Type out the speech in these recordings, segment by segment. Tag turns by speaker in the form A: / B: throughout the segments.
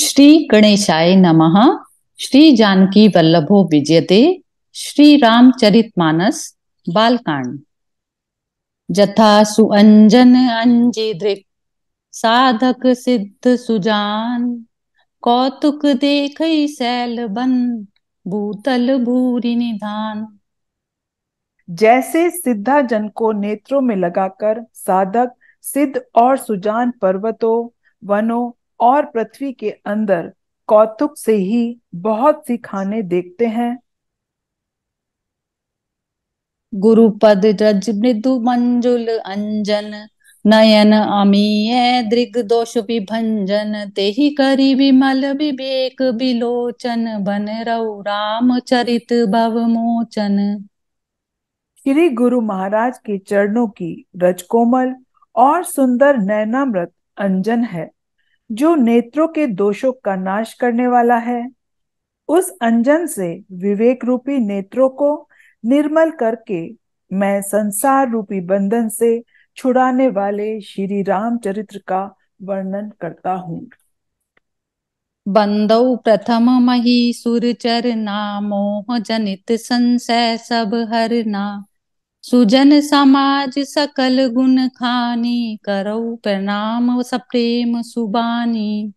A: श्री गणेशाय नमः श्री जानकी वल्लभो विजयते श्री रामचरित मानस बालकांड जथा सुअंजन अंजी साधक सिद्ध सुजान कौतुक देख सैल बन भूतल भूरी निधान जैसे सिद्धा जन को
B: नेत्रों में लगाकर साधक सिद्ध और सुजान पर्वतों वनों और पृथ्वी के अंदर कौतुक से ही बहुत सी खाने देखते
A: हैं गुरुपद रज मृदु मंजुल अंजन नयन अमीय दृग दोष विभंजन तेहि करी विमल विवेक बिलोचन बन रऊ राम चरित भव मोचन
B: श्री गुरु महाराज के चरणों की रजकोमल और सुंदर नैनामृत अंजन है जो नेत्रों के दोषों का नाश करने वाला है उस अंजन से विवेक रूपी नेत्रों को निर्मल करके मैं संसार रूपी बंधन से छुड़ाने वाले श्री रामचरित्र का वर्णन करता
A: हूँ बंदौ प्रथम मही सुर ना मोह जनित संशय सब हरना सुजन समाज सकल गुण खानी करो प्रणाम सप्रेम सुबानी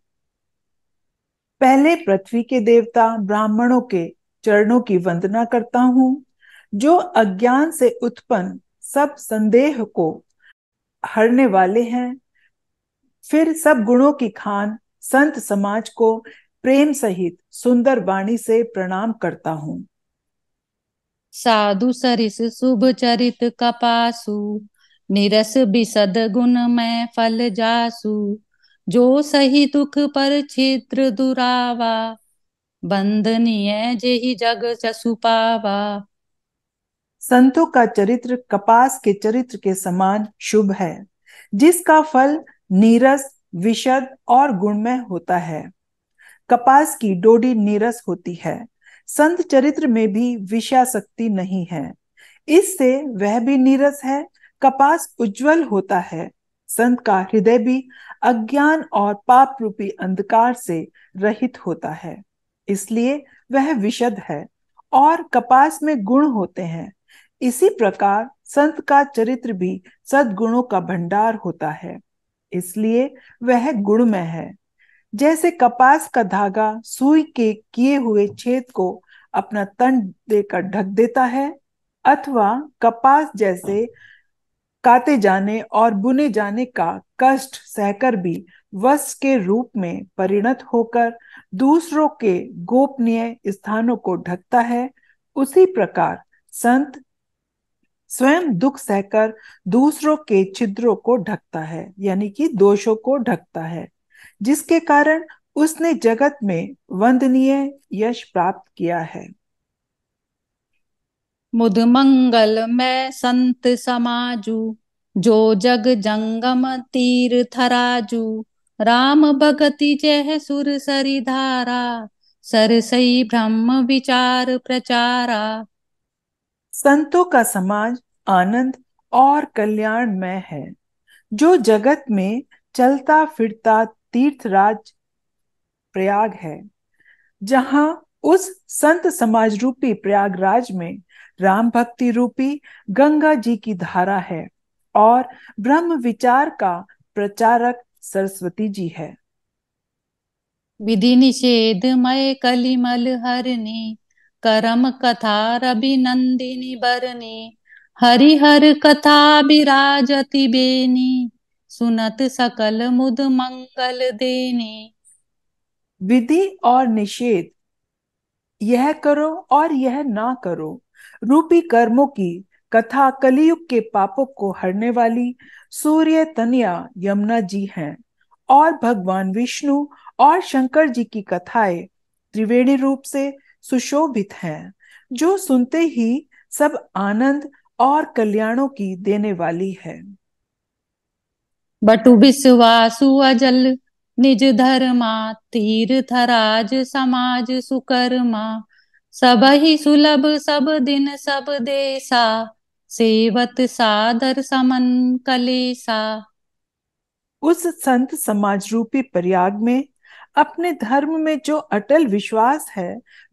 B: पहले पृथ्वी के देवता ब्राह्मणों के चरणों की वंदना करता हूँ जो अज्ञान से उत्पन्न सब संदेह को हरने वाले हैं फिर सब गुणों की खान संत समाज को प्रेम सहित सुंदर वाणी से प्रणाम करता
A: हूँ साधु सरिस शुभ चरित कपासु निरस बिसद गुण मैं फल जासु जो सही दुख पर छिद्र दुरावा बंदनीय ही जग पावा
B: संतों का चरित्र कपास के चरित्र के समान शुभ है जिसका फल नीरस विशद और गुणमय होता है कपास की डोडी नीरस होती है संत चरित्र में भी शक्ति नहीं है इससे वह भी नीरस है कपास उज्जवल होता है संत का हृदय भी अज्ञान और पाप रूपी अंधकार से रहित होता है इसलिए वह विशद है और कपास में गुण होते हैं इसी प्रकार संत का चरित्र भी सद्गुणों का भंडार होता है इसलिए वह गुणमय है जैसे कपास का धागा सुई के किए हुए छेद को अपना तन देकर ढक देता है अथवा कपास जैसे काते जाने और बुने जाने का कष्ट सहकर भी वस्त्र के रूप में परिणत होकर दूसरों के गोपनीय स्थानों को ढकता है उसी प्रकार संत स्वयं दुख सहकर दूसरों के छिद्रों को ढकता है यानी कि दोषों को ढकता है जिसके कारण उसने जगत में वंदनीय यश प्राप्त किया है
A: मुद मंगल मैं संत समाजू जो जग जंगम तीर थराजू राम भगति जय सुर सर सही ब्रह्म विचार प्रचारा संतों का समाज आनंद
B: और कल्याणमय है जो जगत में चलता फिरता तीर्थराज प्रयाग है जहां उस संत समाज रूपी प्रयागराज में राम भक्ति रूपी गंगा जी की धारा है और ब्रह्म विचार का प्रचारक सरस्वती जी है
A: विधि निषेध मय कलिमल हरनी करम कथा रवि नंदिनी बरनी हरिहर कथा विराजति बेनी सुनत सकल मुद मंगल
B: देने विधि और निषेध यह करो और यह ना करो रूपी कर्मों की कथा कलयुग के पापों को हरने वाली सूर्य तनिया यमुना जी हैं और भगवान विष्णु और शंकर जी की कथाएं त्रिवेणी रूप से सुशोभित हैं जो सुनते ही सब आनंद और कल्याणों की देने वाली है
A: बटु विश्वासु अजल निज धर्मा तीर्थराज समाज सुकर्मा सब ही सुलभ सब दिन सब देसा सेवत सादर समन कलेसा
B: उस संत समाज रूपी प्रयाग में अपने धर्म में जो अटल विश्वास है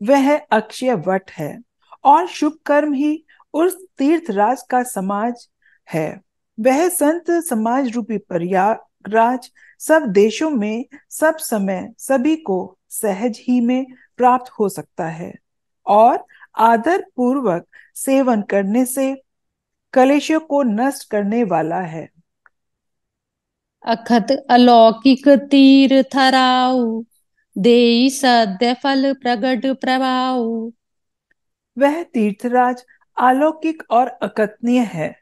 B: वह अक्षय वट है और शुभ कर्म ही उस तीर्थ राज का समाज है वह संत समाज रूपी प्रयागराज सब देशों में सब समय सभी को सहज ही में प्राप्त हो सकता है और आदर पूर्वक सेवन करने से कलेशों को नष्ट करने वाला है
A: अखत अलौकिक तीर थराव दे सद्य फल प्रगट प्रभाव वह तीर्थराज अलौकिक और अकथनीय है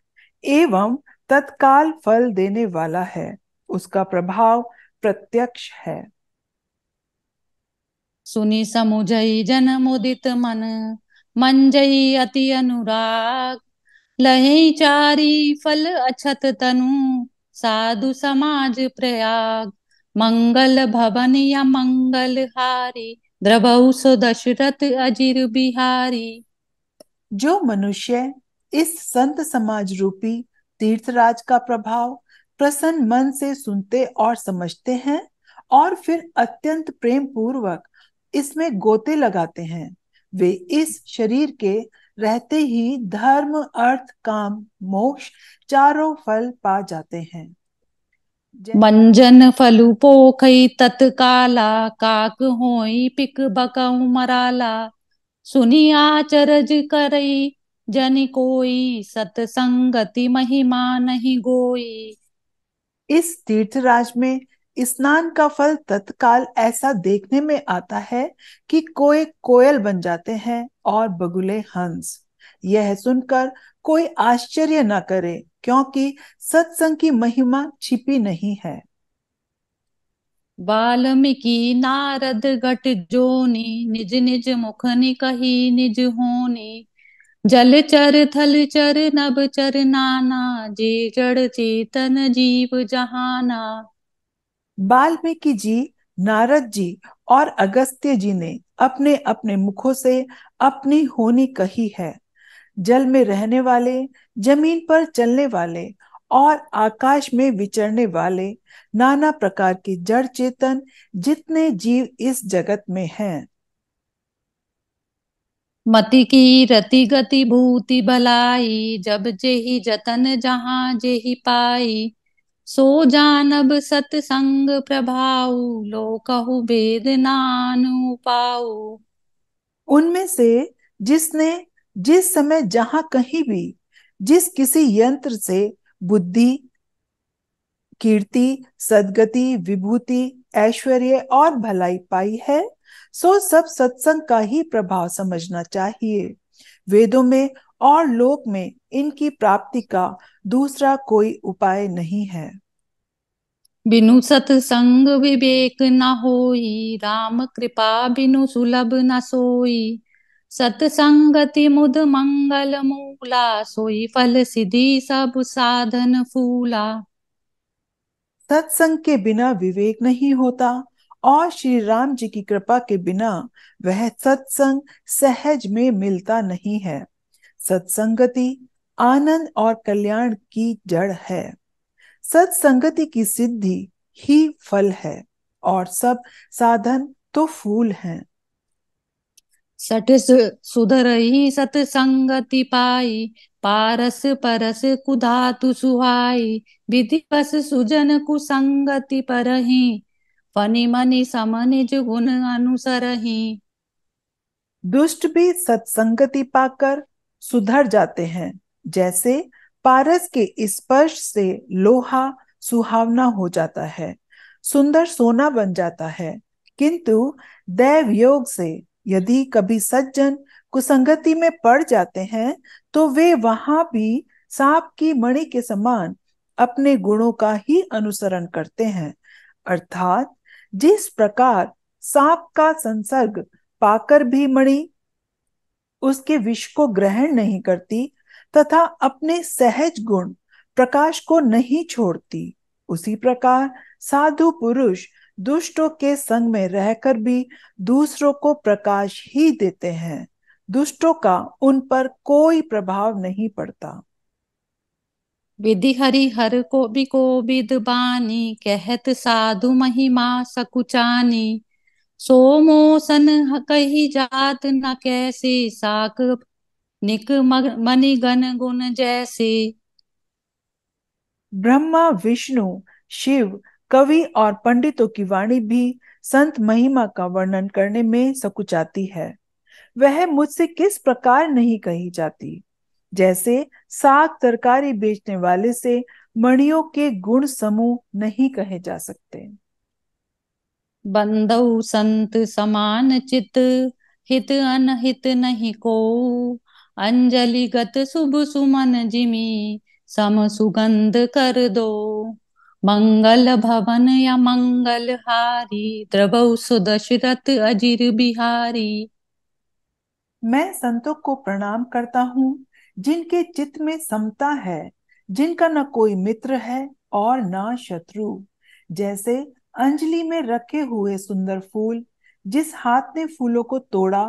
A: एवं
B: तत्काल फल देने वाला है उसका प्रभाव प्रत्यक्ष है
A: सुनी समुझई जन मुदित मन मंजई अति अनुराग लहे चारी फल अछत तनु साधु समाज प्रयाग मंगल भवन या मंगल हारी द्रभु सो दशरथ अजीर बिहारी जो मनुष्य इस संत समाज रूपी
B: तीर्थराज का प्रभाव प्रसन्न मन से सुनते और समझते हैं और फिर अत्यंत प्रेम पूर्वक इसमें गोते लगाते हैं वे इस शरीर के रहते ही धर्म अर्थ काम मोक्ष चारों फल पा जाते हैं
A: मंजन फलुपोखई तत्काला काक होई पिक बकाऊ मराला सुनी आचरज करई जन कोई सतसंगति महिमा नहीं गोई
B: इस तीर्थराज में स्नान का फल तत्काल ऐसा देखने में आता है कि कोई कोयल बन जाते हैं और बगुले हंस यह सुनकर कोई आश्चर्य न करे क्योंकि सत्संग की महिमा छिपी नहीं है
A: वाल्मीकि नारद गट जोनी निज निज मुख नि कही निज होनी जल चर थल चर नब चर नाना जी जड़ चेतन जीव जहाना वाल्मीकि जी
B: नारद जी और अगस्त्य जी ने अपने अपने मुखों से अपनी होनी कही है जल में रहने वाले जमीन पर चलने वाले और आकाश में विचरने वाले नाना प्रकार के जड़ चेतन जितने जीव इस जगत में हैं
A: मति की रति गति भूति भलाई जब जेहि जतन जहां जेहि पाई सो जानब सतसंग प्रभाऊ कहु वेद नानु पाऊ उनमें से
B: जिसने जिस समय जहां कहीं भी जिस किसी यंत्र से बुद्धि कीर्ति सदगति विभूति ऐश्वर्य और भलाई पाई है सो सब सत्संग का ही प्रभाव समझना चाहिए वेदों में और लोक में इनकी प्राप्ति का दूसरा कोई उपाय नहीं है
A: बिनु सत्संग विवेक न होई राम कृपा बिनु सुलभ न सोई सतसंगति मुद मंगल मूला सोई फल सिद्धि सब साधन फूला
B: सत्संग के बिना विवेक नहीं होता और श्री राम जी की कृपा के बिना वह सत्संग सहज में मिलता नहीं है सत्संगति आनंद और कल्याण की जड़ है सत्संगति की सिद्धि ही फल है और
A: सब साधन तो फूल हैं सठ ही सतसंगति पाई पारस परस कुधातु सुहाई विधि बस सुजन कुसंगति ही फनी मनी जो गुण अनुसर ही
B: दुष्ट भी सत्संगति पाकर सुधर जाते हैं जैसे पारस के स्पर्श से लोहा सुहावना हो जाता है सुंदर सोना बन जाता है किंतु दैव योग से यदि कभी सज्जन कुसंगति में पड़ जाते हैं तो वे वहां भी सांप की मणि के समान अपने गुणों का ही अनुसरण करते हैं अर्थात जिस प्रकार सांप का संसर्ग पाकर भी मणि उसके विष को ग्रहण नहीं करती तथा अपने सहज गुण प्रकाश को नहीं छोड़ती उसी प्रकार साधु पुरुष दुष्टों के संग में रहकर भी दूसरों को प्रकाश ही देते हैं दुष्टों का उन पर कोई प्रभाव नहीं पड़ता
A: विधि हरि हर को भी को विद बानी कहत साधु महिमा सकुचानी मोसन कही जात न कैसे साक निक गन गुण जैसे
B: ब्रह्मा विष्णु शिव कवि और पंडितों की वाणी भी संत महिमा का वर्णन करने में सकुचाती है वह मुझसे किस प्रकार नहीं कही जाती जैसे साग तरकारी बेचने वाले से
A: मणियों के गुण समूह नहीं कहे जा सकते बंदौ संत समान चित हित अनहित नहीं को अंजलि गत शुभ सुमन जिमी सम सुगंध कर दो मंगल भवन या मंगल हारी द्रवौ सुदशरथ अजीर बिहारी मैं
B: संतों को प्रणाम करता हूँ जिनके चित्त में समता है जिनका न कोई मित्र है और न शत्रु जैसे अंजलि में रखे हुए सुंदर फूल जिस हाथ ने फूलों को तोड़ा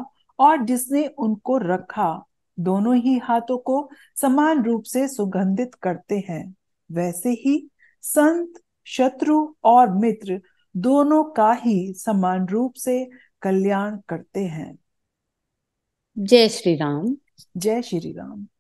B: और जिसने उनको रखा दोनों ही हाथों को समान रूप से सुगंधित करते हैं वैसे ही संत शत्रु और मित्र दोनों का ही समान रूप से कल्याण करते हैं जय श्री राम जय श्री राम